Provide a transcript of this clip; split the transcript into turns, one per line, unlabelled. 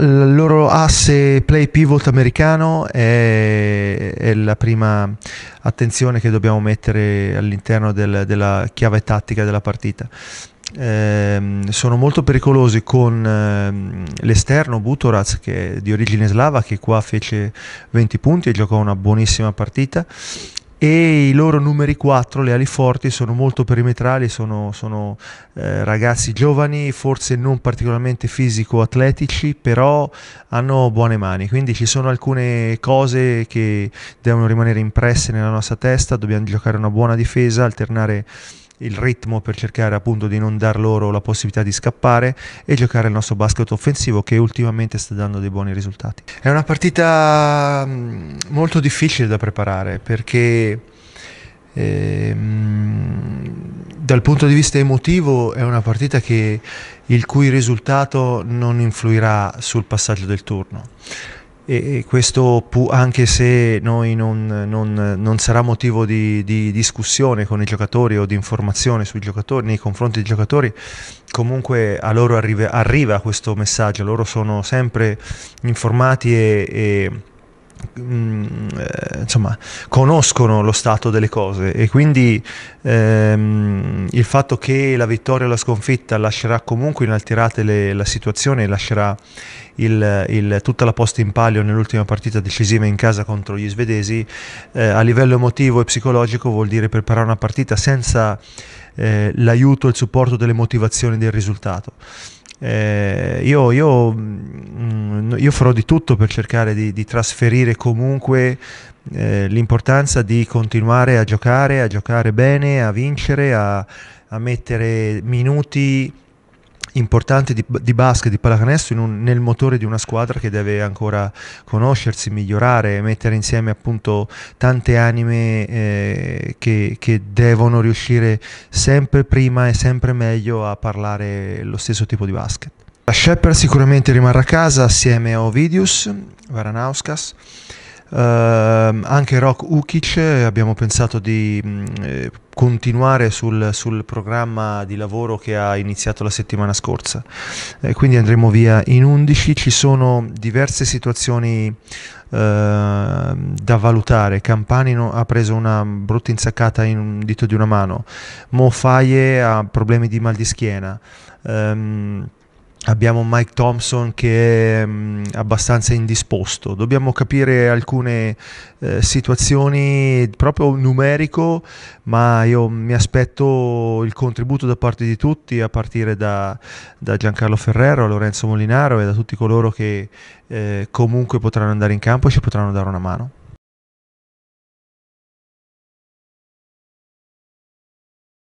il loro asse play pivot americano è, è, la prima attenzione che dobbiamo mettere all'interno del, della chiave tattica della partita. Eh, sono molto pericolosi con eh, l'esterno Butoraz che è di origine slava che qua fece 20 punti e giocò una buonissima partita e i loro numeri 4, le ali forti, sono molto perimetrali, sono, sono eh, ragazzi giovani, forse non particolarmente fisico-atletici, però hanno buone mani, quindi ci sono alcune cose che devono rimanere impresse nella nostra testa, dobbiamo giocare una buona difesa, alternare il ritmo per cercare appunto di non dar loro la possibilità di scappare e giocare il nostro basket offensivo che ultimamente sta dando dei buoni risultati. È una partita mm, molto difficile da preparare perché ehm, dal punto di vista emotivo è una partita che, il cui risultato non influirà sul passaggio del turno e questo anche se noi non, non, non sarà motivo di, di, discussione con i giocatori o di informazione sui giocatori, nei confronti dei giocatori, comunque a loro arrive, arriva questo messaggio, loro sono sempre informati e, e mm, insomma conoscono lo stato delle cose e quindi ehm, il fatto che la vittoria o la sconfitta lascerà comunque inalterate le, la situazione lascerà il, il, tutta la posta in palio nell'ultima partita decisiva in casa contro gli svedesi, eh, a livello emotivo e psicologico vuol dire preparare una partita senza eh, l'aiuto e il supporto delle motivazioni del risultato. Eh, io, io, mm, io, farò di tutto per cercare di, di trasferire comunque eh, l'importanza di continuare a giocare, a giocare bene, a vincere, a, a mettere minuti importante di, di, basket, di pallacanestro un, nel motore di una squadra che deve ancora conoscersi, migliorare, mettere insieme appunto tante anime eh, che, che, devono riuscire sempre prima e sempre meglio a parlare lo stesso tipo di basket. La Shepard sicuramente rimarrà a casa assieme a Ovidius, Varanauskas Ehm, anche Rock Ukic eh, abbiamo pensato di mh, mm, eh, continuare sul, sul, programma di lavoro che ha iniziato la settimana scorsa eh, quindi andremo via in 11 ci sono diverse situazioni ehm, da valutare Campanino ha preso una brutta insaccata in un dito di una mano Mo Faye ha problemi di mal di schiena um, Abbiamo Mike Thompson che è mh, mm, abbastanza indisposto, dobbiamo capire alcune eh, situazioni proprio numerico, ma io mi aspetto il contributo da parte di tutti, a partire da, da Giancarlo Ferrero, Lorenzo Molinaro e da tutti coloro che eh, comunque potranno andare in campo e ci potranno dare una mano.